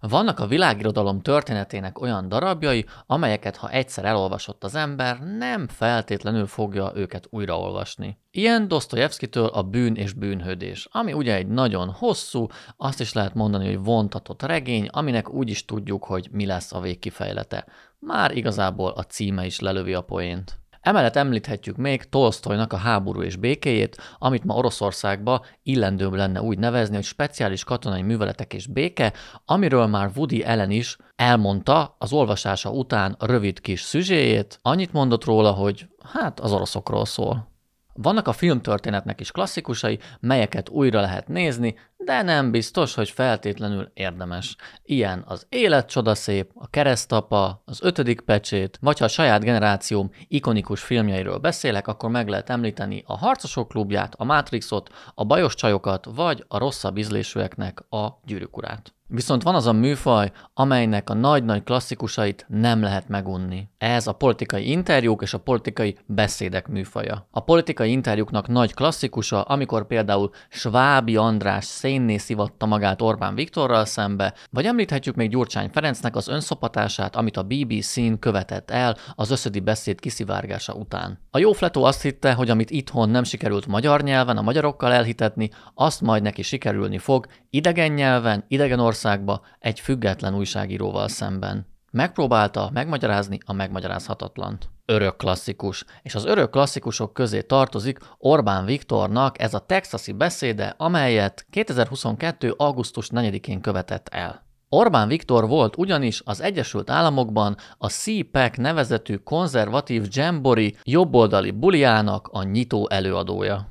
Vannak a világirodalom történetének olyan darabjai, amelyeket ha egyszer elolvasott az ember, nem feltétlenül fogja őket újraolvasni. Ilyen Dostoyevskitől a bűn és bűnhődés, ami ugye egy nagyon hosszú, azt is lehet mondani, hogy vontatott regény, aminek úgy is tudjuk, hogy mi lesz a végkifejlete. Már igazából a címe is lelövi a poént. Emellett említhetjük még Tolstoynak a háború és békéjét, amit ma Oroszországba illendőbb lenne úgy nevezni, hogy speciális katonai műveletek és béke, amiről már Woody ellen is elmondta az olvasása után rövid kis szüzséjét, annyit mondott róla, hogy hát az oroszokról szól. Vannak a filmtörténetnek is klasszikusai, melyeket újra lehet nézni, de nem biztos, hogy feltétlenül érdemes. Ilyen az Élet csoda szép, a Keresztapa, az Ötödik pecsét, vagy ha a saját generációm ikonikus filmjeiről beszélek, akkor meg lehet említeni a Harcosok klubját, a Matrixot, a Bajos csajokat, vagy a rosszabb ízlésűeknek a gyűrűkurát. Viszont van az a műfaj, amelynek a nagy-nagy klasszikusait nem lehet megunni. Ez a politikai interjúk és a politikai beszédek műfaja. A politikai interjúknak nagy klasszikusa, amikor például Svábi András szénné szivatta magát Orbán Viktorral szembe, vagy említhetjük még Gyurcsány Ferencnek az önszopatását, amit a BBC-n követett el az összödi beszéd kiszivárgása után. A jó Fletó azt hitte, hogy amit itthon nem sikerült magyar nyelven a magyarokkal elhitetni, azt majd neki sikerülni fog idegen nyelven, idegen országba, egy független újságíróval szemben. Megpróbálta megmagyarázni a megmagyarázhatatlant. Örök klasszikus, és az örök klasszikusok közé tartozik Orbán Viktornak ez a texasi beszéde, amelyet 2022. augusztus 4-én követett el. Orbán Viktor volt ugyanis az Egyesült Államokban a CPAC e nevezetű konzervatív jambori jobboldali buliának a nyitó előadója.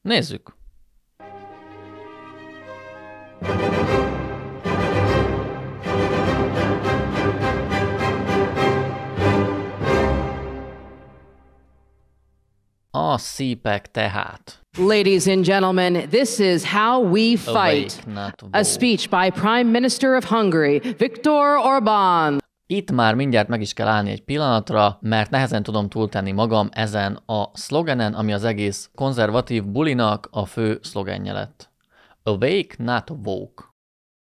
Nézzük! A szípek tehát. Ladies and gentlemen, this is how we fight. A speech by Prime Minister of Hungary, Viktor Orbán. Itt már mindjárt meg is kell állni egy pillanatra, mert nehezen tudom túltenni magam ezen a szlogenen, ami az egész konzervatív bulinak a fő szlogenje lett. Awake, not woke.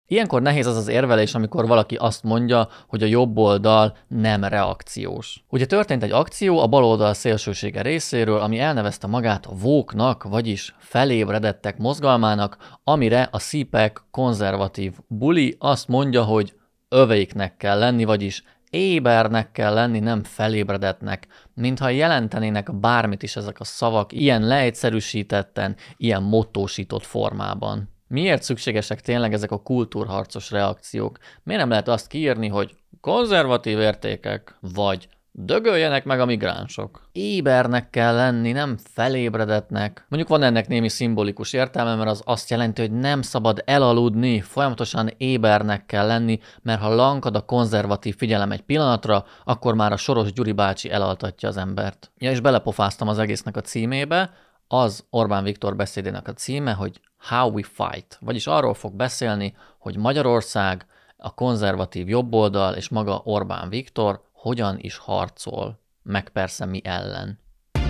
Ilyenkor nehéz az az érvelés, amikor valaki azt mondja, hogy a jobb oldal nem reakciós. Ugye történt egy akció a baloldal szélsősége részéről, ami elnevezte magát a vóknak, vagyis felébredettek mozgalmának, amire a szípek konzervatív buli azt mondja, hogy öveiknek kell lenni, vagyis ébernek kell lenni, nem felébredetnek, mintha jelentenének bármit is ezek a szavak ilyen leegyszerűsítetten, ilyen mottósított formában. Miért szükségesek tényleg ezek a kultúrharcos reakciók? Miért nem lehet azt kiírni, hogy konzervatív értékek, vagy Dögöljenek meg a migránsok. Ébernek kell lenni, nem felébredetnek. Mondjuk van ennek némi szimbolikus értelme, mert az azt jelenti, hogy nem szabad elaludni, folyamatosan ébernek kell lenni, mert ha lankad a konzervatív figyelem egy pillanatra, akkor már a Soros Gyuri bácsi elaltatja az embert. Ja, és belepofáztam az egésznek a címébe, az Orbán Viktor beszédének a címe, hogy How we fight, vagyis arról fog beszélni, hogy Magyarország, a konzervatív jobboldal és maga Orbán Viktor hogyan is harcol, meg persze mi ellen.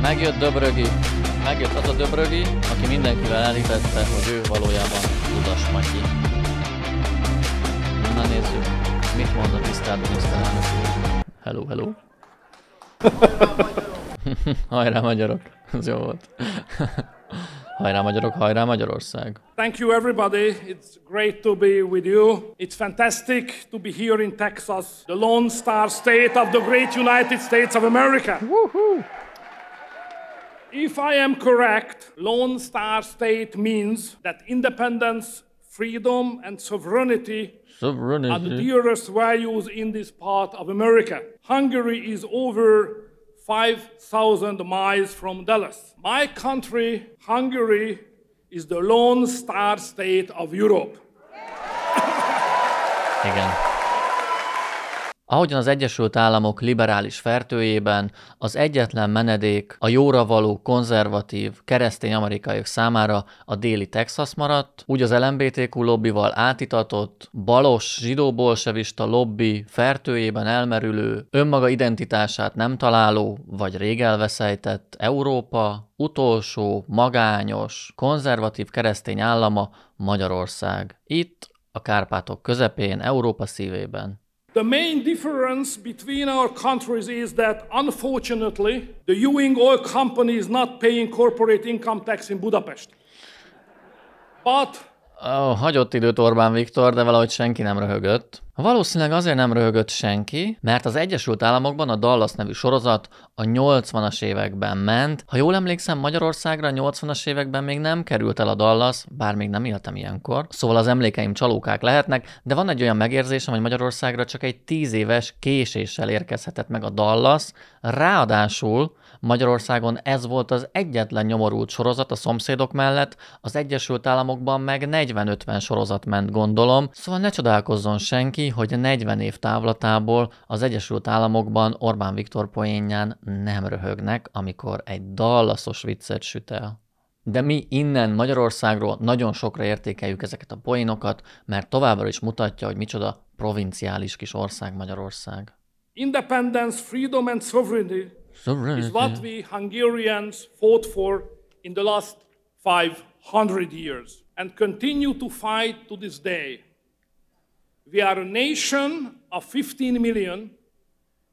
Megjött Döbrögi, megjött az a Döbrögi, aki mindenkivel elhitette, hogy ő valójában Ludas Matyi. Na nézzük, mit mond a tisztelt miniszterelnök Hello, hello. hajrá magyarok, az jó volt. hajrá magyarok, hajrá Magyarország. Thank you everybody. It's great to be with you. It's fantastic to be here in Texas, the Lone Star State of the great United States of America. Woohoo! If I am correct, Lone Star State means that independence freedom and sovereignty, sovereignty, are the dearest values in this part of America. Hungary is over 5,000 miles from Dallas. My country, Hungary, is the lone star state of Europe. Again. Ahogyan az Egyesült Államok liberális fertőjében az egyetlen menedék a jóra való konzervatív keresztény amerikaiak számára a déli Texas maradt, úgy az LMBTQ lobbival átitatott, balos zsidó-bolsevista lobby fertőjében elmerülő, önmaga identitását nem találó vagy rég elveszejtett Európa utolsó, magányos, konzervatív keresztény állama Magyarország. Itt, a Kárpátok közepén, Európa szívében. The main difference between our countries is that, unfortunately, the Ewing Oil Company is not paying corporate income tax in Budapest. But... Oh, hagyott időt Orbán Viktor, de valahogy senki nem röhögött. Valószínűleg azért nem röhögött senki, mert az Egyesült Államokban a Dallas nevű sorozat a 80-as években ment. Ha jól emlékszem, Magyarországra a 80-as években még nem került el a Dallas, bár még nem éltem ilyenkor, szóval az emlékeim csalókák lehetnek, de van egy olyan megérzésem, hogy Magyarországra csak egy 10 éves késéssel érkezhetett meg a Dallas, ráadásul Magyarországon ez volt az egyetlen nyomorult sorozat a szomszédok mellett, az Egyesült Államokban meg 40-50 sorozat ment gondolom, szóval ne csodálkozzon senki, ki, hogy 40 év távlatából az Egyesült Államokban Orbán Viktor poénján nem röhögnek, amikor egy dallaszos viccet süt el. De mi innen Magyarországról nagyon sokra értékeljük ezeket a poénokat, mert továbbra is mutatja, hogy micsoda provinciális kis ország Magyarország. Independence, freedom and sovereignty, sovereignty. is what we Hungarians fought for in the last 500 years and continue to fight to this day. We are a nation of 15 million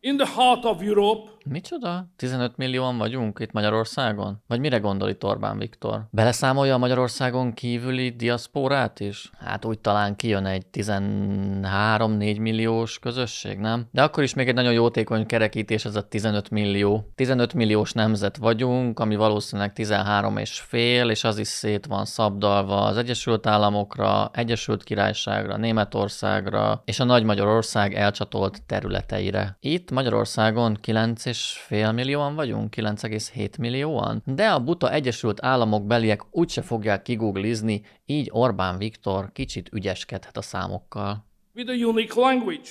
in the heart of Europe Micsoda? 15 millióan vagyunk itt Magyarországon? Vagy mire gondol itt Orbán Viktor? Beleszámolja a Magyarországon kívüli diaszpórát is? Hát úgy talán kijön egy 13-4 milliós közösség, nem? De akkor is még egy nagyon jótékony kerekítés ez a 15 millió. 15 milliós nemzet vagyunk, ami valószínűleg 13 és fél, és az is szét van szabdalva az Egyesült Államokra, Egyesült Királyságra, Németországra, és a Nagy Magyarország elcsatolt területeire. Itt Magyarországon 9 9,5 millióan vagyunk, 9,7 millióan, de a buta Egyesült Államok beliek úgyse fogják kiguglizni, így Orbán Viktor kicsit ügyeskedhet a számokkal. With a unique language.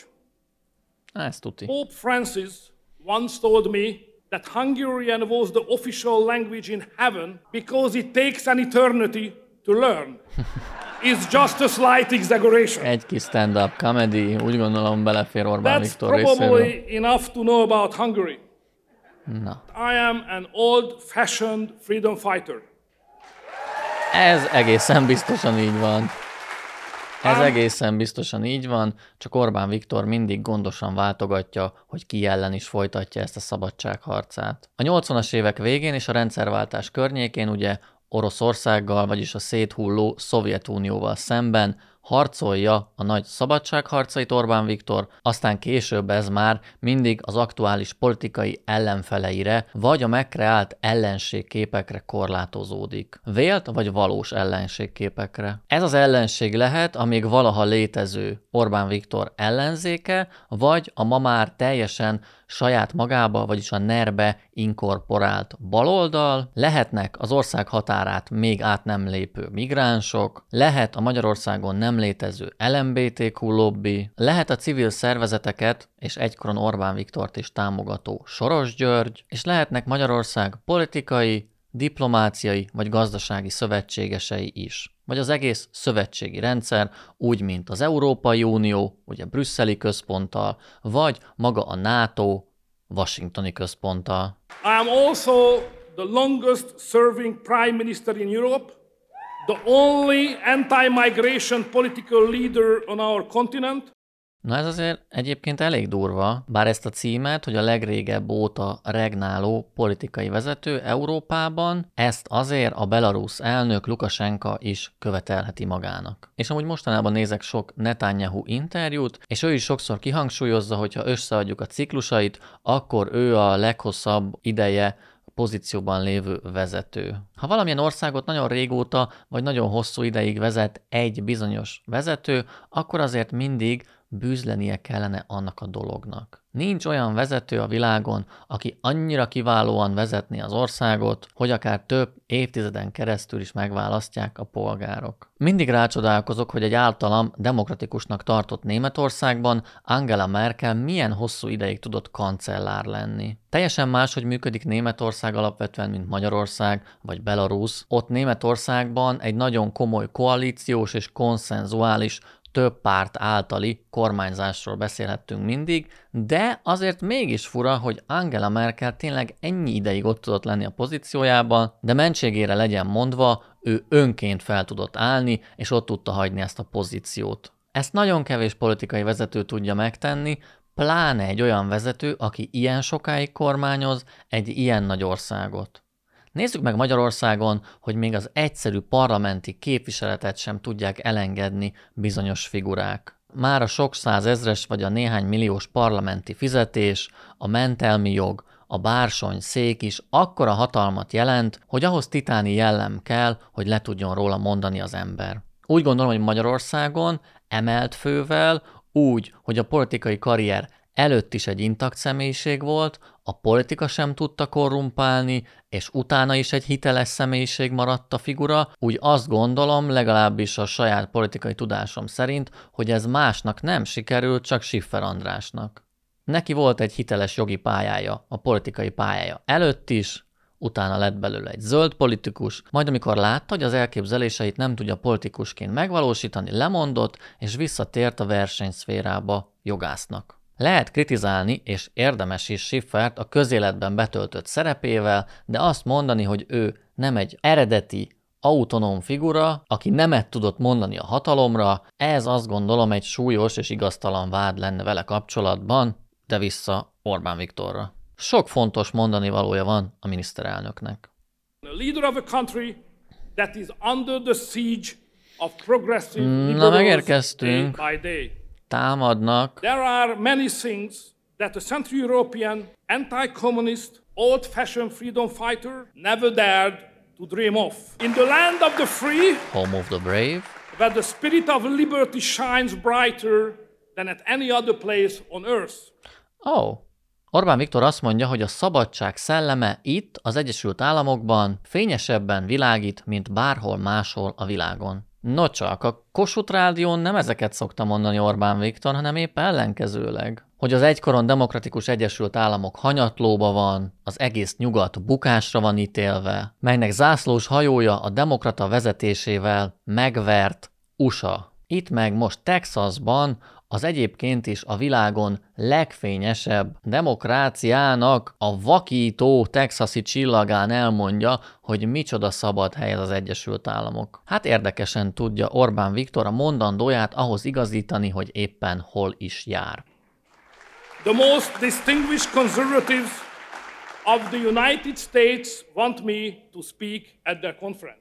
Ezt tuti. Pope Francis once told me that Hungarian was the official language in heaven because it takes an eternity to learn. It's just a slight exaggeration. Egy kis stand-up comedy, úgy gondolom belefér Orbán That's Viktor probably részéről. enough to know about Hungary. Na. I am an old-fashioned freedom fighter. Ez egészen biztosan így van. Ez um, egészen biztosan így van, csak Orbán Viktor mindig gondosan váltogatja, hogy ki ellen is folytatja ezt a szabadságharcát. A 80-as évek végén és a rendszerváltás környékén ugye Oroszországgal, vagyis a széthulló Szovjetunióval szemben harcolja a nagy szabadságharcait Orbán Viktor, aztán később ez már mindig az aktuális politikai ellenfeleire, vagy a megkreált ellenségképekre korlátozódik. Vélt vagy valós ellenségképekre. Ez az ellenség lehet a még valaha létező Orbán Viktor ellenzéke, vagy a ma már teljesen saját magába, vagyis a nerbe inkorporált baloldal, lehetnek az ország határát még át nem lépő migránsok, lehet a Magyarországon nem létező LMBTQ lobby, lehet a civil szervezeteket és egykoron Orbán Viktort is támogató Soros György, és lehetnek Magyarország politikai, diplomáciai vagy gazdasági szövetségesei is vagy az egész szövetségi rendszer, úgy, mint az Európai Unió, ugye brüsszeli központtal, vagy maga a NATO, washingtoni központtal. I am also the longest serving prime minister in Europe, the only anti-migration political leader on our continent, Na ez azért egyébként elég durva, bár ezt a címet, hogy a legrégebb óta regnáló politikai vezető Európában, ezt azért a belarusz elnök Lukasenka is követelheti magának. És amúgy mostanában nézek sok Netanyahu interjút, és ő is sokszor kihangsúlyozza, hogy ha összeadjuk a ciklusait, akkor ő a leghosszabb ideje pozícióban lévő vezető. Ha valamilyen országot nagyon régóta vagy nagyon hosszú ideig vezet egy bizonyos vezető, akkor azért mindig bűzlenie kellene annak a dolognak. Nincs olyan vezető a világon, aki annyira kiválóan vezetni az országot, hogy akár több évtizeden keresztül is megválasztják a polgárok. Mindig rácsodálkozok, hogy egy általam demokratikusnak tartott Németországban Angela Merkel milyen hosszú ideig tudott kancellár lenni. Teljesen más, hogy működik Németország alapvetően, mint Magyarország vagy Belarus. Ott Németországban egy nagyon komoly koalíciós és konszenzuális több párt általi kormányzásról beszélhettünk mindig, de azért mégis fura, hogy Angela Merkel tényleg ennyi ideig ott tudott lenni a pozíciójában, de mentségére legyen mondva, ő önként fel tudott állni, és ott tudta hagyni ezt a pozíciót. Ezt nagyon kevés politikai vezető tudja megtenni, pláne egy olyan vezető, aki ilyen sokáig kormányoz egy ilyen nagy országot. Nézzük meg Magyarországon, hogy még az egyszerű parlamenti képviseletet sem tudják elengedni bizonyos figurák. Már a sok százezres vagy a néhány milliós parlamenti fizetés, a mentelmi jog, a bársony szék is akkora hatalmat jelent, hogy ahhoz titáni jellem kell, hogy le tudjon róla mondani az ember. Úgy gondolom, hogy Magyarországon emelt fővel, úgy, hogy a politikai karrier előtt is egy intakt személyiség volt, a politika sem tudta korrumpálni, és utána is egy hiteles személyiség maradt a figura, úgy azt gondolom, legalábbis a saját politikai tudásom szerint, hogy ez másnak nem sikerült, csak Siffer Andrásnak. Neki volt egy hiteles jogi pályája, a politikai pályája előtt is, utána lett belőle egy zöld politikus, majd amikor látta, hogy az elképzeléseit nem tudja politikusként megvalósítani, lemondott, és visszatért a versenyszférába jogásznak. Lehet kritizálni, és érdemes is Schiffert a közéletben betöltött szerepével, de azt mondani, hogy ő nem egy eredeti, autonóm figura, aki nemet tudott mondani a hatalomra, ez azt gondolom egy súlyos és igaztalan vád lenne vele kapcsolatban, de vissza Orbán Viktorra. Sok fontos mondani valója van a miniszterelnöknek. A leader of a country that is under the siege of Na megérkeztünk. Day by day támadnak. There are many things that a Central European anti-communist old-fashioned freedom fighter never dared to dream of. In the land of the free, home of the brave, where the spirit of liberty shines brighter than at any other place on earth. Oh, Orbán Viktor azt mondja, hogy a szabadság szelleme itt, az Egyesült Államokban fényesebben világít, mint bárhol máshol a világon. Nocsak, a Kossuth Rádión nem ezeket szokta mondani Orbán Viktor, hanem épp ellenkezőleg. Hogy az egykoron demokratikus Egyesült Államok hanyatlóba van, az egész nyugat bukásra van ítélve, melynek zászlós hajója a demokrata vezetésével megvert USA. Itt meg most Texasban az egyébként is a világon legfényesebb demokráciának a vakító texasi csillagán elmondja, hogy micsoda szabad hely az Egyesült Államok. Hát érdekesen tudja Orbán Viktor a mondandóját ahhoz igazítani, hogy éppen hol is jár. The most distinguished conservatives of the United States want me to speak at their conference.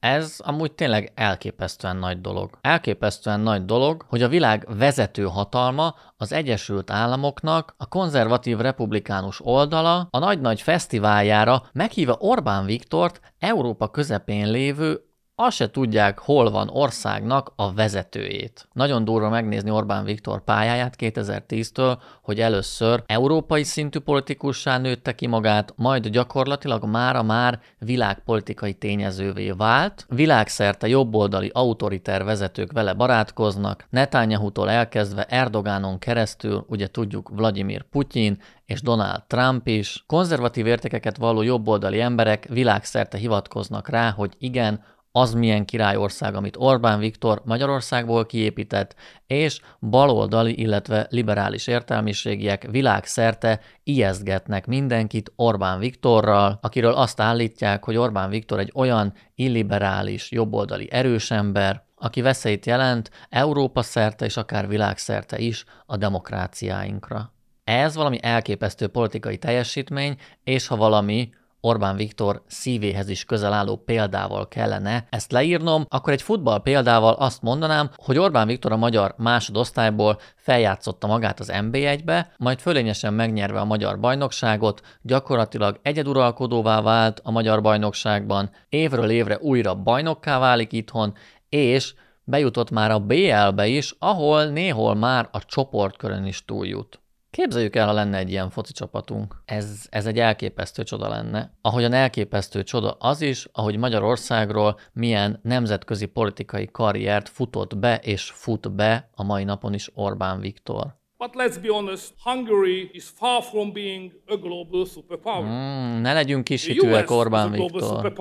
Ez amúgy tényleg elképesztően nagy dolog. Elképesztően nagy dolog, hogy a világ vezető hatalma az Egyesült Államoknak a konzervatív republikánus oldala a nagy-nagy fesztiváljára meghívja Orbán Viktort Európa közepén lévő azt se tudják, hol van országnak a vezetőjét. Nagyon durva megnézni Orbán Viktor pályáját 2010-től, hogy először európai szintű politikussá nőtte ki magát, majd gyakorlatilag mára már világpolitikai tényezővé vált. Világszerte jobboldali autoriter vezetők vele barátkoznak, Netanyahu-tól elkezdve Erdogánon keresztül, ugye tudjuk Vladimir Putyin és Donald Trump is. Konzervatív értékeket valló jobboldali emberek világszerte hivatkoznak rá, hogy igen, az milyen királyország, amit Orbán Viktor Magyarországból kiépített, és baloldali, illetve liberális értelmiségiek világszerte ijesztgetnek mindenkit Orbán Viktorral, akiről azt állítják, hogy Orbán Viktor egy olyan illiberális, jobboldali erős ember, aki veszélyt jelent Európa szerte és akár világszerte is a demokráciáinkra. Ez valami elképesztő politikai teljesítmény, és ha valami Orbán Viktor szívéhez is közel álló példával kellene ezt leírnom, akkor egy futball példával azt mondanám, hogy Orbán Viktor a magyar másodosztályból feljátszotta magát az NB1-be, majd fölényesen megnyerve a magyar bajnokságot, gyakorlatilag egyeduralkodóvá vált a magyar bajnokságban, évről évre újra bajnokká válik itthon, és bejutott már a BL-be is, ahol néhol már a csoportkörön is túljut. Képzeljük el, ha lenne egy ilyen foci csapatunk. Ez, ez egy elképesztő csoda lenne. Ahogyan elképesztő csoda az is, ahogy Magyarországról milyen nemzetközi politikai karriert futott be és fut be a mai napon is Orbán Viktor. But let's be honest, Hungary is far from being a global superpower. Mm, ne legyünk kis hitűek, Orbán Viktor.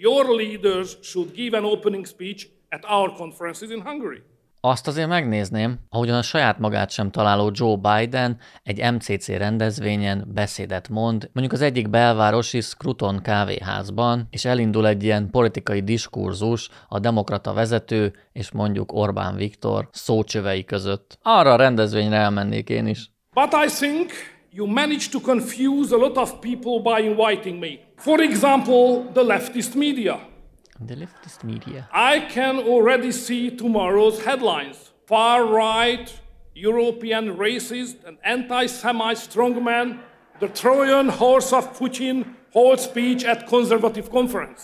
Your leaders should give an opening speech at our conferences in Hungary. Azt azért megnézném, ahogyan a saját magát sem találó Joe Biden egy MCC rendezvényen beszédet mond, mondjuk az egyik belvárosi Scruton kávéházban, és elindul egy ilyen politikai diskurzus a demokrata vezető és mondjuk Orbán Viktor szócsövei között. Arra a rendezvényre elmennék én is. But I think you managed to confuse a lot of people by inviting me. For example, the leftist media. The leftist media. I can already see tomorrow's headlines. Far right, European racist and anti Semite strongman, the Trojan horse of Putin holds speech at conservative conference.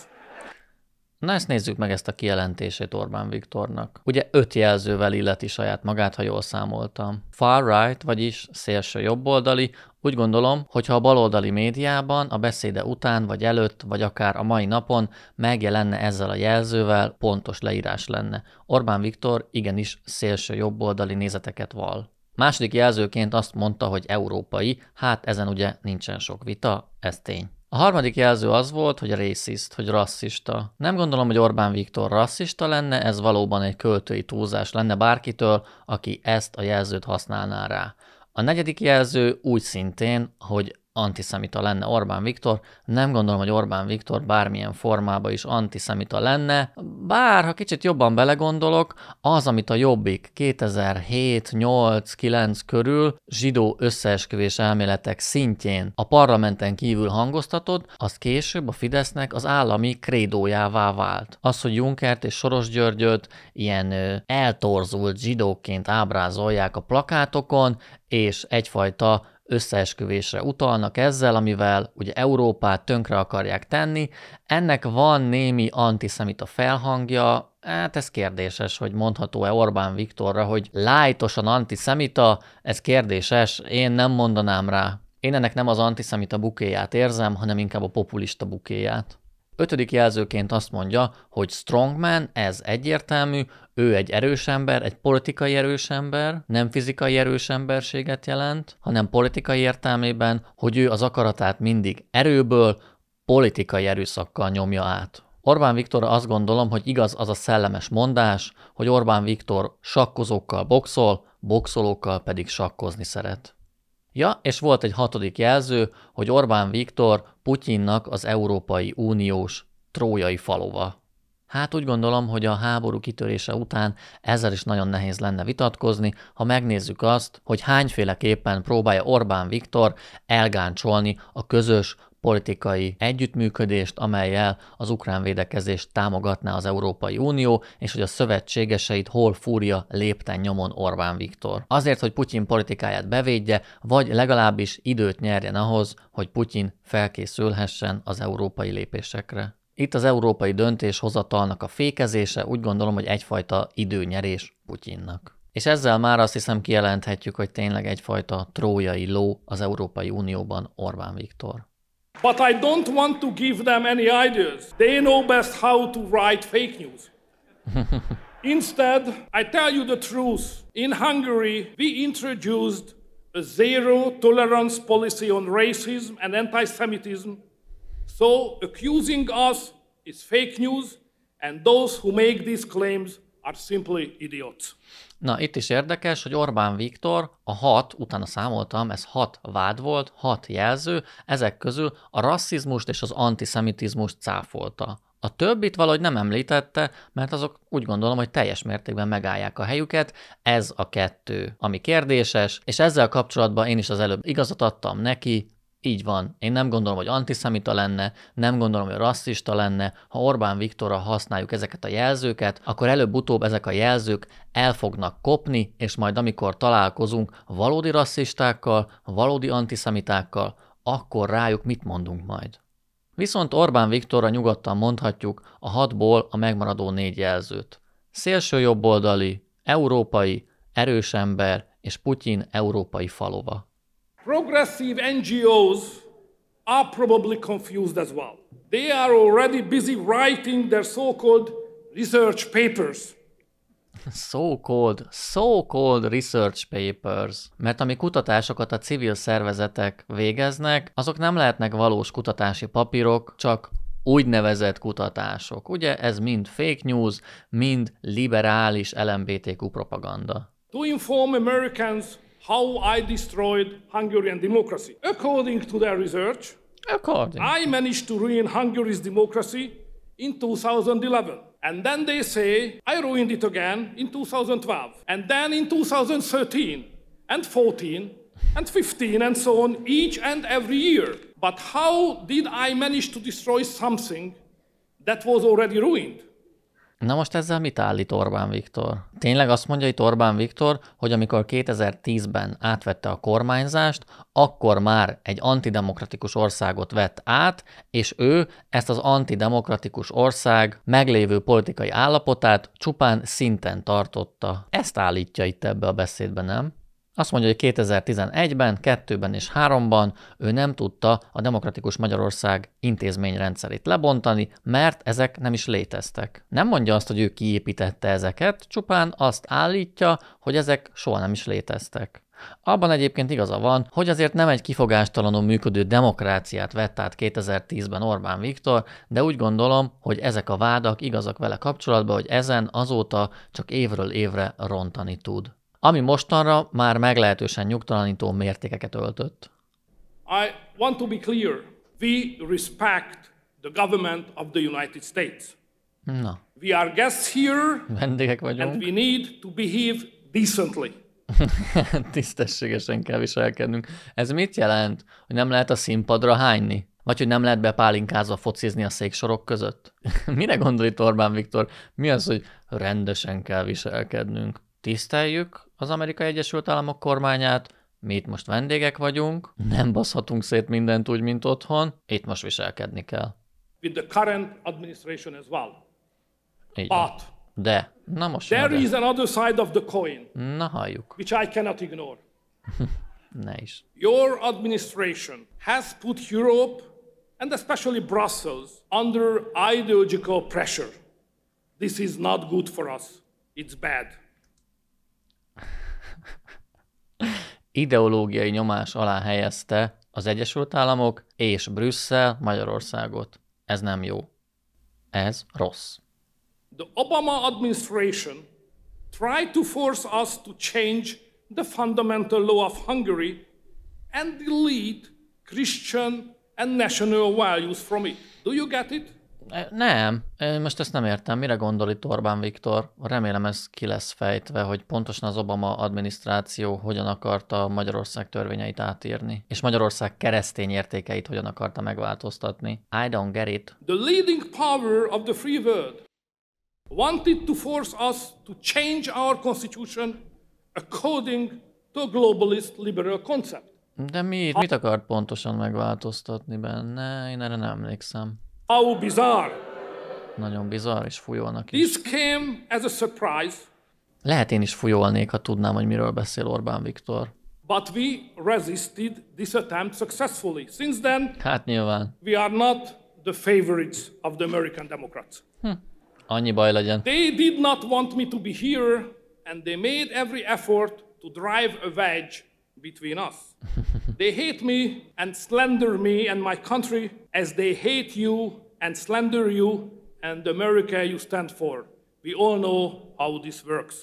Na ezt nézzük meg ezt a kijelentését Orbán Viktornak. Ugye öt jelzővel illeti saját magát, ha jól számoltam. Far right, vagyis szélső jobboldali, úgy gondolom, hogy ha a baloldali médiában a beszéde után vagy előtt, vagy akár a mai napon megjelenne ezzel a jelzővel, pontos leírás lenne. Orbán Viktor igenis szélső jobboldali nézeteket val. Második jelzőként azt mondta, hogy európai, hát ezen ugye nincsen sok vita, ez tény. A harmadik jelző az volt, hogy rasszist, hogy rasszista. Nem gondolom, hogy Orbán Viktor rasszista lenne, ez valóban egy költői túlzás lenne bárkitől, aki ezt a jelzőt használná rá. A negyedik jelző úgy szintén, hogy antiszemita lenne Orbán Viktor. Nem gondolom, hogy Orbán Viktor bármilyen formában is antiszemita lenne, bár ha kicsit jobban belegondolok, az, amit a Jobbik 2007-8-9 körül zsidó összeesküvés elméletek szintjén a parlamenten kívül hangoztatott, az később a Fidesznek az állami krédójává vált. Az, hogy Junkert és Soros Györgyöt ilyen eltorzult zsidóként ábrázolják a plakátokon, és egyfajta összeesküvésre utalnak ezzel, amivel ugye Európát tönkre akarják tenni. Ennek van némi antiszemita felhangja, hát ez kérdéses, hogy mondható-e Orbán Viktorra, hogy lájtosan antiszemita, ez kérdéses, én nem mondanám rá. Én ennek nem az antiszemita bukéját érzem, hanem inkább a populista bukéját. Ötödik jelzőként azt mondja, hogy strongman, ez egyértelmű, ő egy erős ember, egy politikai erős ember, nem fizikai erős emberséget jelent, hanem politikai értelmében, hogy ő az akaratát mindig erőből, politikai erőszakkal nyomja át. Orbán Viktor azt gondolom, hogy igaz az a szellemes mondás, hogy Orbán Viktor sakkozókkal boxol, boxolókkal pedig sakkozni szeret. Ja, és volt egy hatodik jelző, hogy Orbán Viktor Putyinnak az Európai Uniós trójai falova. Hát úgy gondolom, hogy a háború kitörése után ezzel is nagyon nehéz lenne vitatkozni, ha megnézzük azt, hogy hányféleképpen próbálja Orbán Viktor elgáncsolni a közös politikai együttműködést, amelyel az ukrán védekezést támogatná az Európai Unió, és hogy a szövetségeseit hol fúrja lépten nyomon Orbán Viktor. Azért, hogy Putyin politikáját bevédje, vagy legalábbis időt nyerjen ahhoz, hogy Putyin felkészülhessen az európai lépésekre. Itt az európai döntéshozatalnak a fékezése úgy gondolom, hogy egyfajta időnyerés Putyinnak. És ezzel már azt hiszem kijelenthetjük, hogy tényleg egyfajta trójai ló az Európai Unióban Orbán Viktor. But I don't want to give them any ideas. They know best how to write fake news. Instead, I tell you the truth. In Hungary, we introduced a zero tolerance policy on racism and anti Semitism. So, accusing us is fake news, and those who make these claims are simply idiots. Na, itt is érdekes, hogy Orbán Viktor a hat, utána számoltam, ez hat vád volt, hat jelző, ezek közül a rasszizmust és az antiszemitizmust cáfolta. A többit valahogy nem említette, mert azok úgy gondolom, hogy teljes mértékben megállják a helyüket. Ez a kettő, ami kérdéses, és ezzel kapcsolatban én is az előbb igazat adtam neki, így van. Én nem gondolom, hogy antiszemita lenne, nem gondolom, hogy rasszista lenne. Ha Orbán Viktorra használjuk ezeket a jelzőket, akkor előbb-utóbb ezek a jelzők el fognak kopni, és majd amikor találkozunk valódi rasszistákkal, valódi antiszemitákkal, akkor rájuk mit mondunk majd. Viszont Orbán Viktorra nyugodtan mondhatjuk a hatból a megmaradó négy jelzőt. Szélső jobboldali, európai, erős ember és Putyin európai falova. Progressive NGOs are probably confused as well. They are already busy writing their so-called research papers. So-called, so-called research papers. Mert ami kutatásokat a civil szervezetek végeznek, azok nem lehetnek valós kutatási papírok, csak úgynevezett kutatások. Ugye ez mind fake news, mind liberális LMBTQ propaganda. To inform Americans How I Destroyed Hungarian Democracy. According to their research, According. I managed to ruin Hungary's democracy in 2011. And then they say, I ruined it again in 2012. And then in 2013 and 14 and 15 and so on, each and every year. But how did I manage to destroy something that was already ruined? Na most ezzel mit állít Orbán Viktor? Tényleg azt mondja itt Orbán Viktor, hogy amikor 2010-ben átvette a kormányzást, akkor már egy antidemokratikus országot vett át, és ő ezt az antidemokratikus ország meglévő politikai állapotát csupán szinten tartotta. Ezt állítja itt ebbe a beszédben, nem? Azt mondja, hogy 2011-ben, 2-ben és 3-ban ő nem tudta a Demokratikus Magyarország intézményrendszerét lebontani, mert ezek nem is léteztek. Nem mondja azt, hogy ő kiépítette ezeket, csupán azt állítja, hogy ezek soha nem is léteztek. Abban egyébként igaza van, hogy azért nem egy kifogástalanul működő demokráciát vett át 2010-ben Orbán Viktor, de úgy gondolom, hogy ezek a vádak igazak vele kapcsolatban, hogy ezen azóta csak évről évre rontani tud ami mostanra már meglehetősen nyugtalanító mértékeket öltött. I want to be clear. We respect the government of the United States. Na. We are guests here, Vendégek vagyunk. and we need to behave decently. Tisztességesen kell viselkednünk. Ez mit jelent? Hogy nem lehet a színpadra hányni? Vagy hogy nem lehet bepálinkázva focizni a széksorok között? Mire gondol itt Orbán Viktor? Mi az, hogy rendesen kell viselkednünk? tiszteljük az Amerikai Egyesült Államok kormányát, mi itt most vendégek vagyunk, mhm. nem baszhatunk szét mindent úgy, mint otthon, itt most viselkedni kell. With the current administration as well. Így But de, na most There is another side of the coin. Na halljuk. Which I cannot ignore. ne is. Your administration has put Europe and especially Brussels under ideological pressure. This is not good for us. It's bad. ideológiai nyomás alá helyezte az Egyesült Államok és Brüsszel Magyarországot. Ez nem jó. Ez rossz. The Obama administration tried to force us to change the fundamental law of Hungary and delete Christian and national values from it. Do you get it? Nem, én most ezt nem értem. Mire gondol itt Orbán Viktor? Remélem ez ki lesz fejtve, hogy pontosan az Obama adminisztráció hogyan akarta Magyarország törvényeit átírni, és Magyarország keresztény értékeit hogyan akarta megváltoztatni. I don't get it. The leading power of the free world wanted to force us to change our constitution according to a globalist liberal concept. De mi, mit akart pontosan megváltoztatni benne? Én erre nem emlékszem. How bizarre. Nagyon bizarr, és fújolnak is. This came as a surprise. Lehet én is fújolnék, ha tudnám, hogy miről beszél Orbán Viktor. But we resisted this attempt successfully. Since then, hát nyilván. we are not the favorites of the American Democrats. Hm. Annyi baj legyen. They did not want me to be here, and they made every effort to drive a wedge between us. They hate me and slander me and my country as they hate you and slander you and America you stand for. We all know how this works.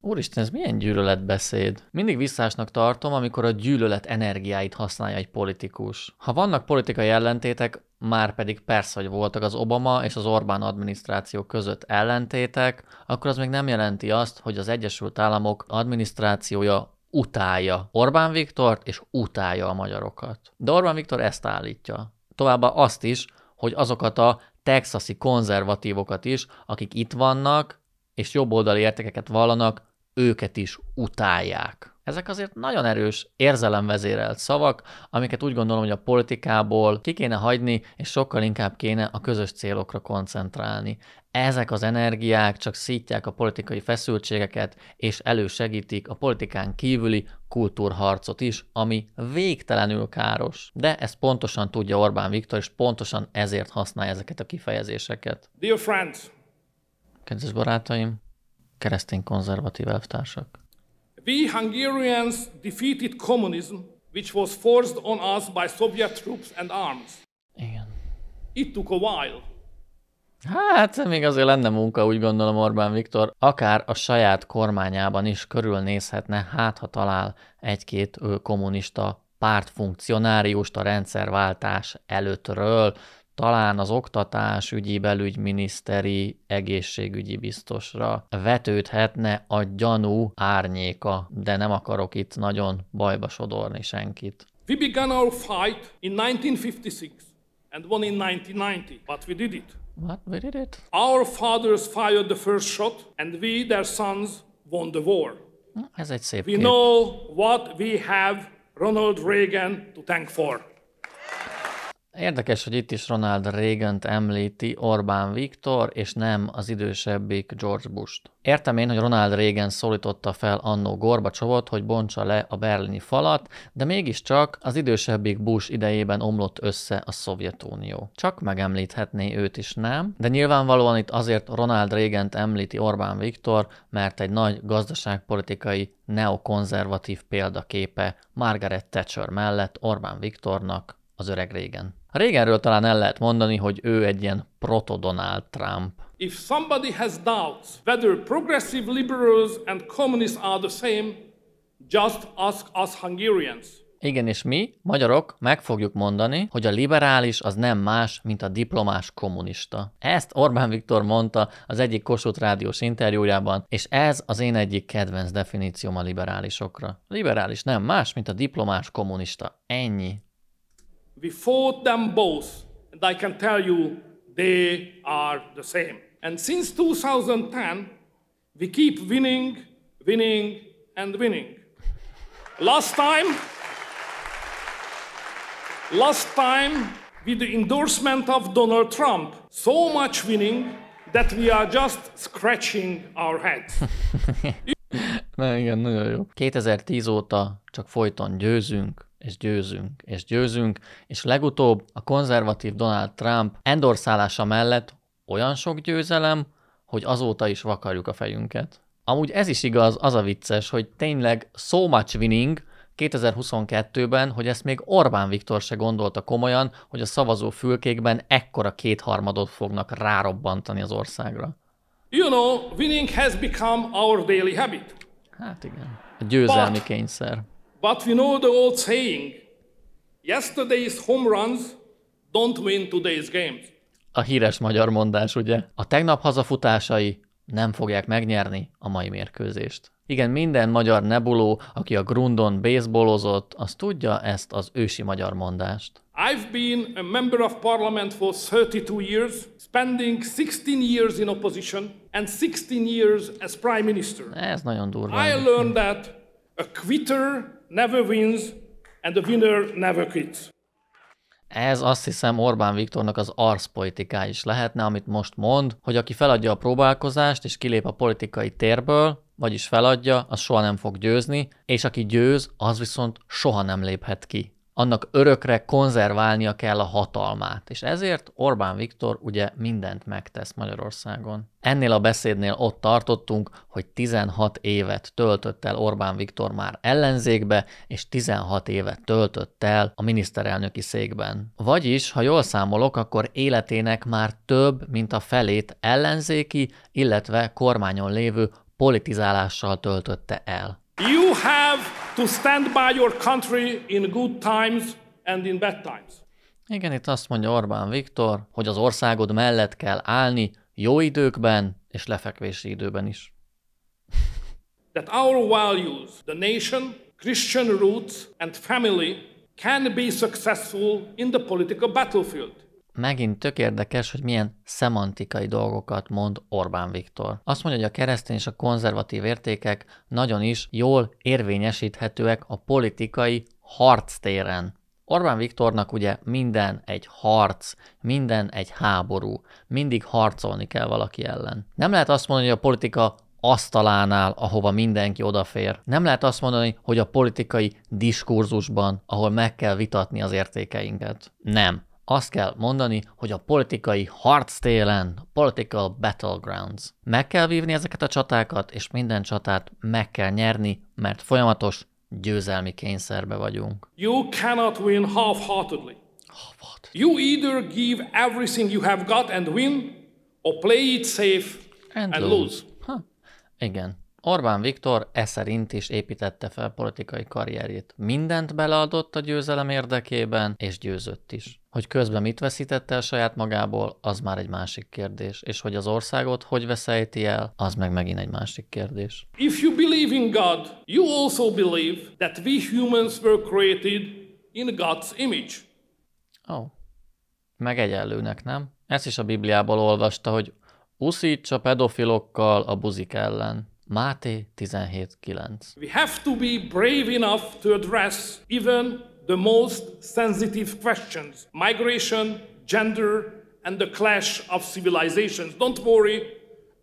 Úristen, ez milyen gyűlöletbeszéd? Mindig visszásnak tartom, amikor a gyűlölet energiáit használja egy politikus. Ha vannak politikai ellentétek, már pedig persze, hogy voltak az Obama és az Orbán adminisztráció között ellentétek, akkor az még nem jelenti azt, hogy az Egyesült Államok adminisztrációja utálja Orbán Viktort, és utálja a magyarokat. De Orbán Viktor ezt állítja. Továbbá azt is, hogy azokat a texasi konzervatívokat is, akik itt vannak, és jobboldali értékeket vallanak, őket is utálják. Ezek azért nagyon erős érzelemvezérelt szavak, amiket úgy gondolom, hogy a politikából ki kéne hagyni, és sokkal inkább kéne a közös célokra koncentrálni ezek az energiák csak szítják a politikai feszültségeket, és elősegítik a politikán kívüli kultúrharcot is, ami végtelenül káros. De ezt pontosan tudja Orbán Viktor, és pontosan ezért használja ezeket a kifejezéseket. Dear friends! Kedves barátaim, keresztény konzervatív elvtársak. We Hungarians defeated communism, which was forced on us by Soviet troops and arms. Igen. It took a while Hát még azért lenne munka, úgy gondolom Orbán Viktor, akár a saját kormányában is körülnézhetne, hát ha talál egy-két kommunista pártfunkcionáriust a rendszerváltás előttről, talán az oktatás ügyi belügyminiszteri egészségügyi biztosra vetődhetne a gyanú árnyéka, de nem akarok itt nagyon bajba sodorni senkit. We began our fight in 1956 and won in 1990, but we did it. What? We did it. Our fathers fired the first shot, and we, their sons, won the war. As I say, we know what we have Ronald Reagan to thank for. Érdekes, hogy itt is Ronald reagan említi Orbán Viktor, és nem az idősebbik George Bush-t. Értem én, hogy Ronald Reagan szólította fel annó Gorbacsovot, hogy bontsa le a berlini falat, de mégiscsak az idősebbik Bush idejében omlott össze a Szovjetunió. Csak megemlíthetné őt is, nem? De nyilvánvalóan itt azért Ronald reagan említi Orbán Viktor, mert egy nagy gazdaságpolitikai neokonzervatív példaképe Margaret Thatcher mellett Orbán Viktornak az öreg régen. Régenről talán el lehet mondani, hogy ő egy ilyen proto-Donald Trump. If somebody has doubts whether progressive liberals and communists are the same, just ask us Hungarians. Igen, és mi, magyarok, meg fogjuk mondani, hogy a liberális az nem más, mint a diplomás kommunista. Ezt Orbán Viktor mondta az egyik Kossuth rádiós interjújában, és ez az én egyik kedvenc definícióm a liberálisokra. Liberális nem más, mint a diplomás kommunista. Ennyi. We fought them both, and I can tell you they are the same. And since 2010, we keep winning, winning, and winning. Last time, last time, with the endorsement of Donald Trump, so much winning that we are just scratching our heads. Na igen, nagyon jó. 2010 óta csak folyton győzünk, és győzünk, és győzünk, és legutóbb a konzervatív Donald Trump endorszálása mellett olyan sok győzelem, hogy azóta is vakarjuk a fejünket. Amúgy ez is igaz, az a vicces, hogy tényleg so much winning 2022-ben, hogy ezt még Orbán Viktor se gondolta komolyan, hogy a szavazó fülkékben ekkora kétharmadot fognak rárobbantani az országra. You know, winning has become our daily habit. Hát igen. A győzelmi But... kényszer. But we know the old saying, yesterday's home runs don't win today's games. A híres magyar mondás, ugye? A tegnap hazafutásai nem fogják megnyerni a mai mérkőzést. Igen, minden magyar nebuló, aki a grundon baseballozott, az tudja ezt az ősi magyar mondást. I've been a member of parliament for 32 years, spending 16 years in opposition and 16 years as prime minister. Ez nagyon durva. I learned that a quitter never wins, and the winner never quits. Ez azt hiszem Orbán Viktornak az arszpolitiká is lehetne, amit most mond, hogy aki feladja a próbálkozást és kilép a politikai térből, vagyis feladja, az soha nem fog győzni, és aki győz, az viszont soha nem léphet ki annak örökre konzerválnia kell a hatalmát. És ezért Orbán Viktor ugye mindent megtesz Magyarországon. Ennél a beszédnél ott tartottunk, hogy 16 évet töltött el Orbán Viktor már ellenzékbe, és 16 évet töltött el a miniszterelnöki székben. Vagyis, ha jól számolok, akkor életének már több, mint a felét ellenzéki, illetve kormányon lévő politizálással töltötte el. You have to stand by your country in good times and in bad times. Igen, itt azt mondja Orbán Viktor, hogy az országod mellett kell állni jó időkben és lefekvési időben is. That our values, the nation, Christian roots and family can be successful in the political battlefield megint tök érdekes, hogy milyen szemantikai dolgokat mond Orbán Viktor. Azt mondja, hogy a keresztény és a konzervatív értékek nagyon is jól érvényesíthetőek a politikai harctéren. Orbán Viktornak ugye minden egy harc, minden egy háború, mindig harcolni kell valaki ellen. Nem lehet azt mondani, hogy a politika asztalánál, ahova mindenki odafér. Nem lehet azt mondani, hogy a politikai diskurzusban, ahol meg kell vitatni az értékeinket. Nem azt kell mondani, hogy a politikai harctélen, political battlegrounds. Meg kell vívni ezeket a csatákat, és minden csatát meg kell nyerni, mert folyamatos győzelmi kényszerbe vagyunk. You cannot win half-heartedly. Half-hearted. You either give everything you have got and win, or play it safe and, and lose. lose. Ha, igen. Orbán Viktor e szerint is építette fel politikai karrierjét. Mindent beleadott a győzelem érdekében, és győzött is. Hogy közben mit veszítette el saját magából, az már egy másik kérdés, és hogy az országot hogy veszélyti el, az meg megint egy másik kérdés. If you believe in God, you also believe that we humans were created in God's image. Ó, oh. meg egyenlőnek, nem? Ezt is a Bibliából olvasta, hogy uszíts a pedofilokkal a buzik ellen. Máté 17.9. We have to be brave enough to address even the most sensitive questions migration, gender, and the clash of civilizations. Don't worry,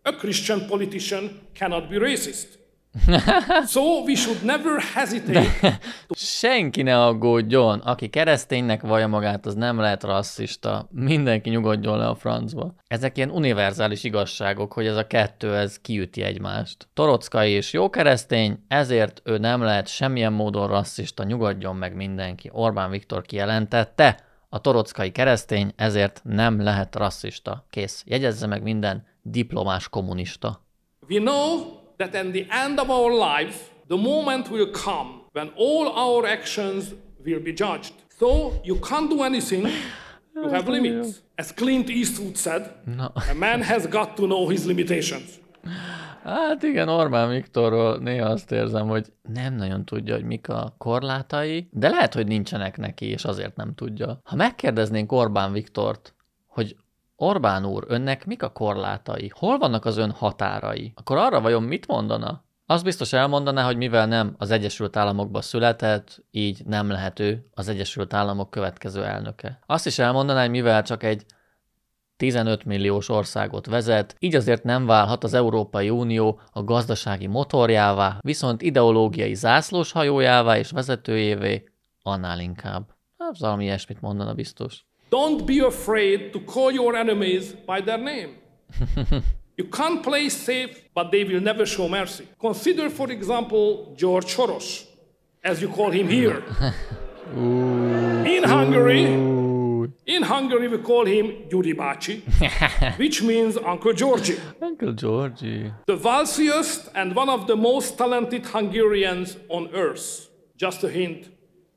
a Christian politician cannot be racist. so we should never hesitate. Senki ne aggódjon, aki kereszténynek vallja magát, az nem lehet rasszista. Mindenki nyugodjon le a francba. Ezek ilyen univerzális igazságok, hogy ez a kettő ez kiüti egymást. Torockai is jó keresztény, ezért ő nem lehet semmilyen módon rasszista, nyugodjon meg mindenki. Orbán Viktor kijelentette, a torockai keresztény ezért nem lehet rasszista. Kész. Jegyezze meg minden diplomás kommunista. We know that at the end of our lives, the moment will come when all our actions will be judged. So you can't do anything. You have limits. As Clint Eastwood said, no. a man has got to know his limitations. Hát igen, Orbán Viktorról néha azt érzem, hogy nem nagyon tudja, hogy mik a korlátai, de lehet, hogy nincsenek neki, és azért nem tudja. Ha megkérdeznénk Orbán Viktort, hogy Orbán úr, önnek mik a korlátai? Hol vannak az ön határai? Akkor arra vajon mit mondana? Azt biztos elmondaná, hogy mivel nem az Egyesült Államokba született, így nem lehető az Egyesült Államok következő elnöke. Azt is elmondaná, hogy mivel csak egy 15 milliós országot vezet, így azért nem válhat az Európai Unió a gazdasági motorjává, viszont ideológiai zászlós hajójává és vezetőjévé annál inkább. Hát valami ilyesmit mondana biztos. Don't be afraid to call your enemies by their name. you can't play safe, but they will never show mercy. Consider, for example, George Soros, as you call him here. in Hungary, in Hungary we call him Gyuribácsi, which means Uncle Georgi. Uncle Georgi. The wealthiest and one of the most talented Hungarians on earth. Just a hint,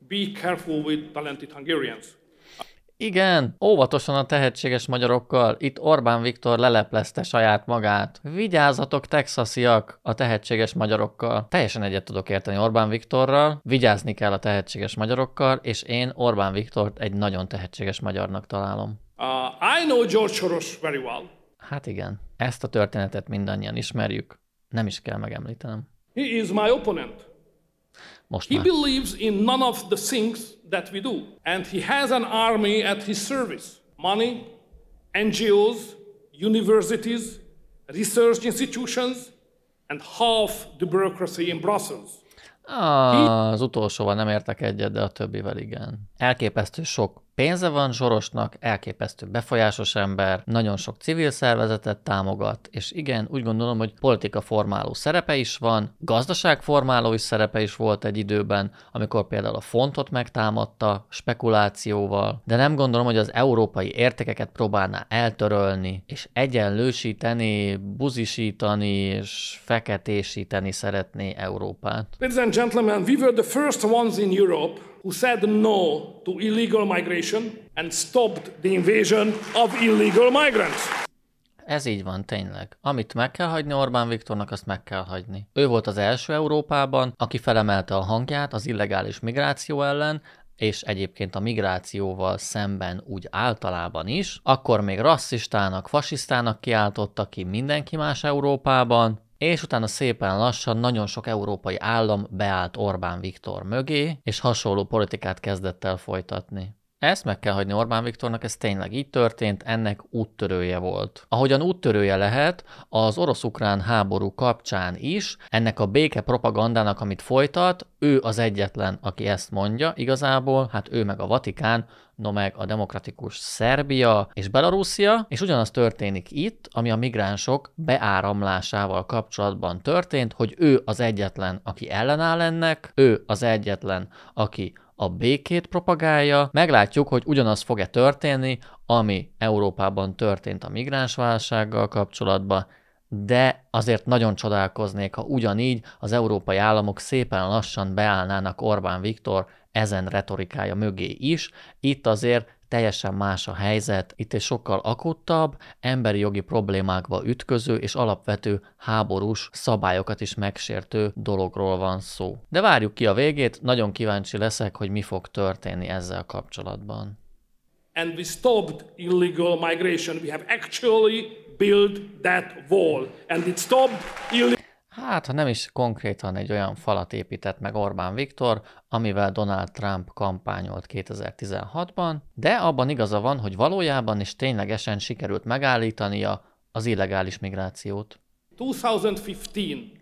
be careful with talented Hungarians. Igen, óvatosan a tehetséges magyarokkal, itt Orbán Viktor leleplezte saját magát. Vigyázzatok, texasiak, a tehetséges magyarokkal. Teljesen egyet tudok érteni Orbán Viktorral, vigyázni kell a tehetséges magyarokkal, és én Orbán Viktort egy nagyon tehetséges magyarnak találom. Uh, I know George Soros very well. Hát igen, ezt a történetet mindannyian ismerjük, nem is kell megemlítenem. He is my opponent. Most he már. believes in none of the things that we do. And he has an army at his service. Money, NGOs, universities, research institutions, and half the bureaucracy in Brussels. Ah, az utolsóval nem értek egyet, de a többivel igen. Elképesztő sok Pénze van Zsorosnak, elképesztő befolyásos ember, nagyon sok civil szervezetet támogat, és igen, úgy gondolom, hogy politika formáló szerepe is van, Gazdaság formáló is szerepe is volt egy időben, amikor például a fontot megtámadta spekulációval, de nem gondolom, hogy az európai értékeket próbálná eltörölni, és egyenlősíteni, buzisítani és feketésíteni szeretné Európát. Ladies and gentlemen, we were the first ones in Europe who said no to illegal migration and stopped the invasion of illegal migrants. Ez így van, tényleg. Amit meg kell hagyni Orbán Viktornak, azt meg kell hagyni. Ő volt az első Európában, aki felemelte a hangját az illegális migráció ellen, és egyébként a migrációval szemben úgy általában is, akkor még rasszistának, fasisztának kiáltotta ki mindenki más Európában, és utána szépen lassan nagyon sok európai állam beállt Orbán Viktor mögé, és hasonló politikát kezdett el folytatni. Ezt meg kell hagyni Orbán Viktornak, ez tényleg így történt, ennek úttörője volt. Ahogyan úttörője lehet, az orosz-ukrán háború kapcsán is, ennek a béke propagandának, amit folytat, ő az egyetlen, aki ezt mondja igazából, hát ő meg a Vatikán, no meg a demokratikus Szerbia és Belarusia, és ugyanaz történik itt, ami a migránsok beáramlásával kapcsolatban történt, hogy ő az egyetlen, aki ellenáll ennek, ő az egyetlen, aki a békét propagálja. Meglátjuk, hogy ugyanaz fog-e történni, ami Európában történt a migránsválsággal kapcsolatban, de azért nagyon csodálkoznék, ha ugyanígy az európai államok szépen lassan beállnának Orbán Viktor ezen retorikája mögé is. Itt azért teljesen más a helyzet, itt egy sokkal akuttabb, emberi jogi problémákba ütköző és alapvető háborús szabályokat is megsértő dologról van szó. De várjuk ki a végét, nagyon kíváncsi leszek, hogy mi fog történni ezzel kapcsolatban. And we stopped illegal migration. We have actually built that wall. And it stopped illegal... Hát, ha nem is konkrétan egy olyan falat épített meg Orbán Viktor, amivel Donald Trump kampányolt 2016-ban, de abban igaza van, hogy valójában is ténylegesen sikerült megállítania az illegális migrációt. 2015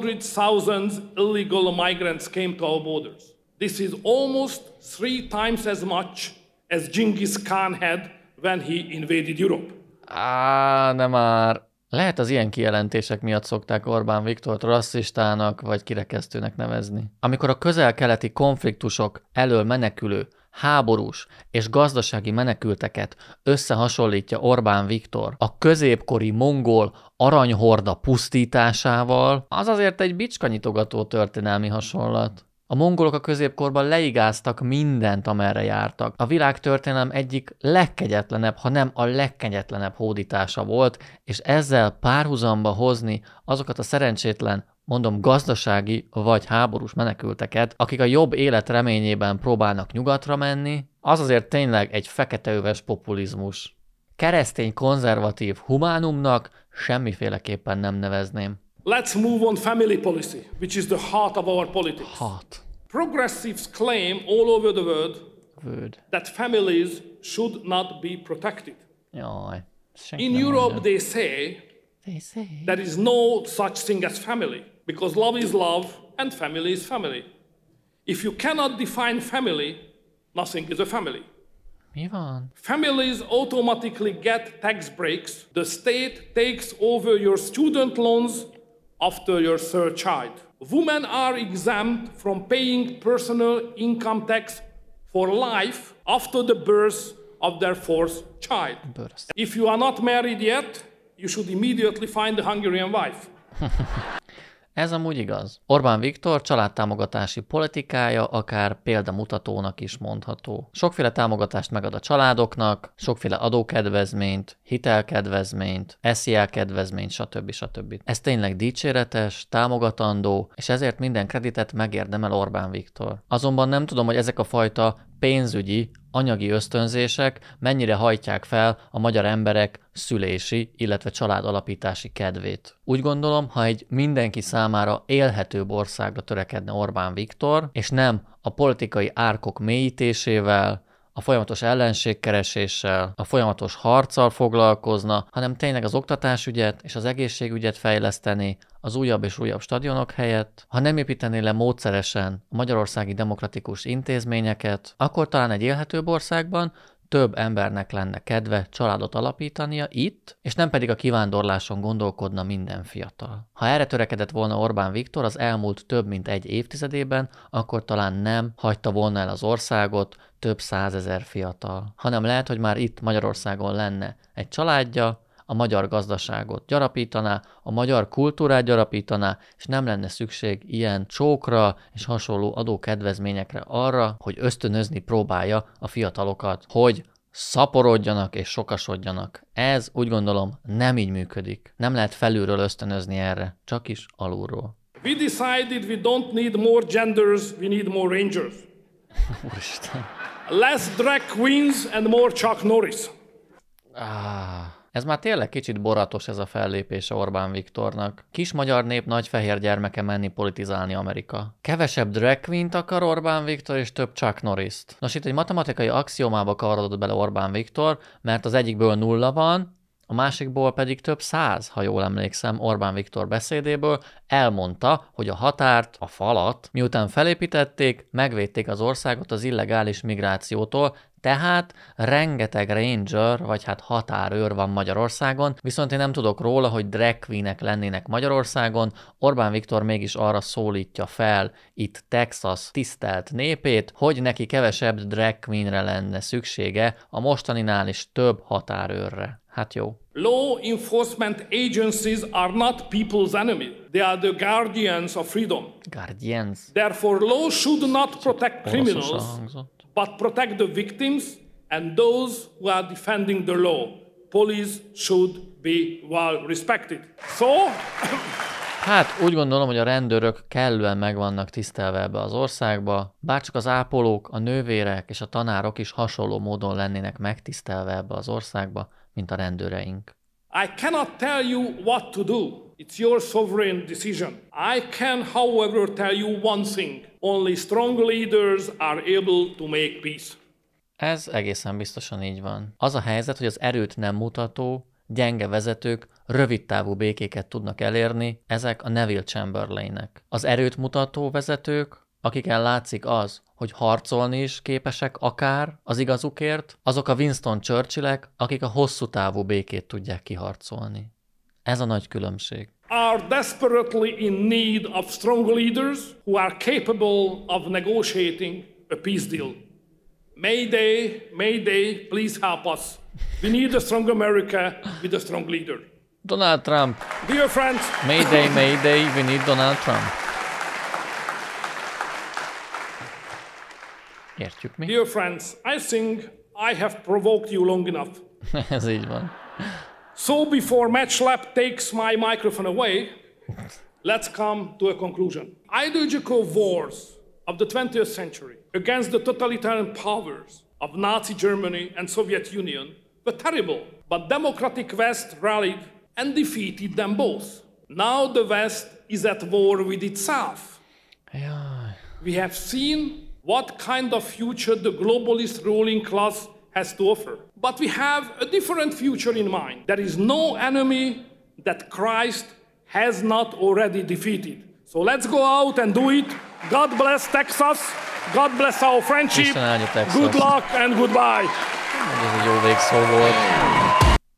400,000 illegal migrants came to our borders. This is almost three times as much as Genghis Khan had when he invaded Europe. Á, nem már. Lehet az ilyen kijelentések miatt szokták Orbán Viktort rasszistának vagy kirekesztőnek nevezni. Amikor a közel-keleti konfliktusok elől menekülő, háborús és gazdasági menekülteket összehasonlítja Orbán Viktor a középkori mongol aranyhorda pusztításával, az azért egy bicskanyitogató történelmi hasonlat. A mongolok a középkorban leigáztak mindent, amerre jártak. A világtörténelem egyik legkegyetlenebb, ha nem a legkegyetlenebb hódítása volt, és ezzel párhuzamba hozni azokat a szerencsétlen mondom gazdasági vagy háborús menekülteket, akik a jobb élet reményében próbálnak nyugatra menni, az azért tényleg egy feketeöves populizmus. Keresztény konzervatív humánumnak semmiféleképpen nem nevezném. Let's move on family policy, which is the heart of our politics. Heart. Progressives claim all over the world Word. that families should not be protected. Oh, In Europe, they say, they say there is no such thing as family because love is love and family is family. If you cannot define family, nothing is a family. Ivan. Families automatically get tax breaks. The state takes over your student loans after your third child. Women are exempt from paying personal income tax for life after the birth of their fourth child. Birth. If you are not married yet, you should immediately find a Hungarian wife. Ez amúgy igaz. Orbán Viktor családtámogatási politikája akár példamutatónak is mondható. Sokféle támogatást megad a családoknak, sokféle adókedvezményt, hitelkedvezményt, SZIA kedvezményt, stb. stb. Ez tényleg dicséretes, támogatandó, és ezért minden kreditet megérdemel Orbán Viktor. Azonban nem tudom, hogy ezek a fajta pénzügyi, anyagi ösztönzések mennyire hajtják fel a magyar emberek szülési, illetve családalapítási kedvét. Úgy gondolom, ha egy mindenki számára élhetőbb országra törekedne Orbán Viktor, és nem a politikai árkok mélyítésével, a folyamatos ellenségkereséssel, a folyamatos harccal foglalkozna, hanem tényleg az oktatásügyet és az egészségügyet fejleszteni az újabb és újabb stadionok helyett. Ha nem építené le módszeresen a magyarországi demokratikus intézményeket, akkor talán egy élhetőbb országban több embernek lenne kedve családot alapítania itt, és nem pedig a kivándorláson gondolkodna minden fiatal. Ha erre törekedett volna Orbán Viktor az elmúlt több mint egy évtizedében, akkor talán nem hagyta volna el az országot több százezer fiatal, hanem lehet, hogy már itt Magyarországon lenne egy családja, a magyar gazdaságot gyarapítaná, a magyar kultúrát gyarapítaná, és nem lenne szükség ilyen csókra és hasonló adókedvezményekre arra, hogy ösztönözni próbálja a fiatalokat, hogy szaporodjanak és sokasodjanak. Ez úgy gondolom nem így működik. Nem lehet felülről ösztönözni erre, csak is alulról. We decided we don't need more genders, we need more rangers. Úristen. Less drag queens and more Chuck Norris. Ah. Ez már tényleg kicsit boratos ez a fellépés Orbán Viktornak. Kis magyar nép nagy fehér gyermeke menni politizálni Amerika. Kevesebb drag queen akar Orbán Viktor és több Chuck Norris-t. Nos, itt egy matematikai axiomába kavarodott bele Orbán Viktor, mert az egyikből nulla van, a másikból pedig több száz, ha jól emlékszem, Orbán Viktor beszédéből elmondta, hogy a határt, a falat, miután felépítették, megvédték az országot az illegális migrációtól, tehát rengeteg ranger, vagy hát határőr van Magyarországon, viszont én nem tudok róla, hogy drag queenek lennének Magyarországon. Orbán Viktor mégis arra szólítja fel itt Texas tisztelt népét, hogy neki kevesebb drag queenre lenne szüksége, a mostaninál is több határőrre. Hát jó. Law enforcement agencies are not people's enemy. They are the guardians of freedom. Guardians. Therefore law should not protect criminals but protect the victims and those who are defending the law. Police should be well respected. So... Hát úgy gondolom, hogy a rendőrök kellően meg vannak tisztelve ebbe az országba, bárcsak az ápolók, a nővérek és a tanárok is hasonló módon lennének megtisztelve ebbe az országba, mint a rendőreink. I cannot tell you what to do. It's your sovereign decision. I can, however, tell you one thing. Only strong leaders are able to make peace. Ez egészen biztosan így van. Az a helyzet, hogy az erőt nem mutató, gyenge vezetők rövidtávú békéket tudnak elérni, ezek a Neville Chamberlainek. Az erőt mutató vezetők, akiken látszik az, hogy harcolni is képesek akár az igazukért, azok a Winston Churchillek, akik a hosszú távú békét tudják kiharcolni. Ez a nagy különbség. Are desperately in need of strong leaders who are capable of negotiating a peace deal. Mayday, mayday, please help us. We need a strong America with a strong leader. Donald Trump. Dear friends. Mayday, mayday, we need Donald Trump. Értjük mi? Dear friends, I think I have provoked you long enough. Ez így van. So before MatchLab takes my microphone away, let's come to a conclusion. Ideological wars of the 20th century against the totalitarian powers of Nazi Germany and Soviet Union were terrible, but democratic West rallied and defeated them both. Now the West is at war with itself. Yeah. We have seen what kind of future the globalist ruling class has to offer. But we have a different future in mind. There is no enemy that Christ has not already defeated. So let's go out and do it. God bless Texas. God bless our friendship. Good luck and goodbye. Ez egy jó végszó volt.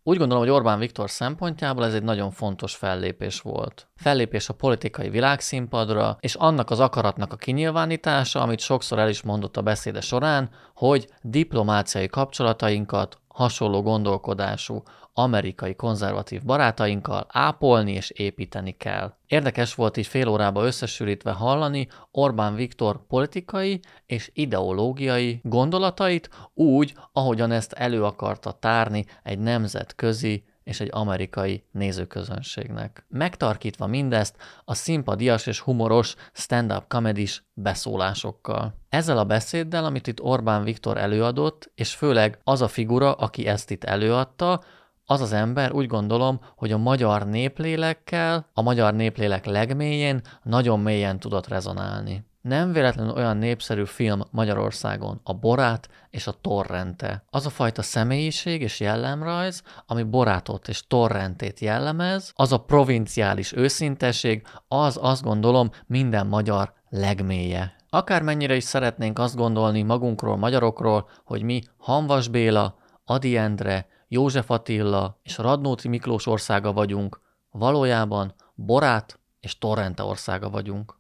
Úgy gondolom, hogy Orbán Viktor szempontjából ez egy nagyon fontos fellépés volt. Fellépés a politikai világszínpadra, és annak az akaratnak a kinyilvánítása, amit sokszor el is mondott a beszéde során, hogy diplomáciai kapcsolatainkat hasonló gondolkodású, amerikai konzervatív barátainkkal ápolni és építeni kell. Érdekes volt így fél órába összesülítve hallani Orbán Viktor politikai és ideológiai gondolatait úgy, ahogyan ezt elő akarta tárni egy nemzetközi és egy amerikai nézőközönségnek. Megtarkítva mindezt a szimpadias és humoros stand-up comedis beszólásokkal. Ezzel a beszéddel, amit itt Orbán Viktor előadott, és főleg az a figura, aki ezt itt előadta, az az ember úgy gondolom, hogy a magyar néplélekkel, a magyar néplélek legmélyén nagyon mélyen tudott rezonálni. Nem véletlenül olyan népszerű film Magyarországon a Borát és a Torrente. Az a fajta személyiség és jellemrajz, ami Borátot és Torrentét jellemez, az a provinciális őszinteség, az azt gondolom minden magyar legmélye. Akármennyire is szeretnénk azt gondolni magunkról, magyarokról, hogy mi Hanvas Béla, Adi Endre, József Attila és Radnóti Miklós országa vagyunk, valójában Borát és Torrente országa vagyunk.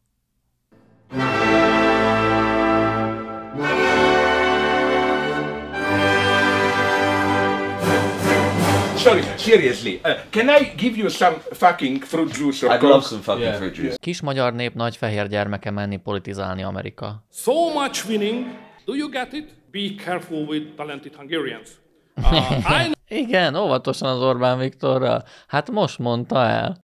Sorry, seriously, uh, can I give you some fucking fruit juice or I'd love some fucking yeah. fruit juice. Kis magyar nép nagy fehér gyermeke menni politizálni Amerika. So much winning, do you get it? Be careful with talented Hungarians. Igen, óvatosan az Orbán Viktorral. Hát most mondta el.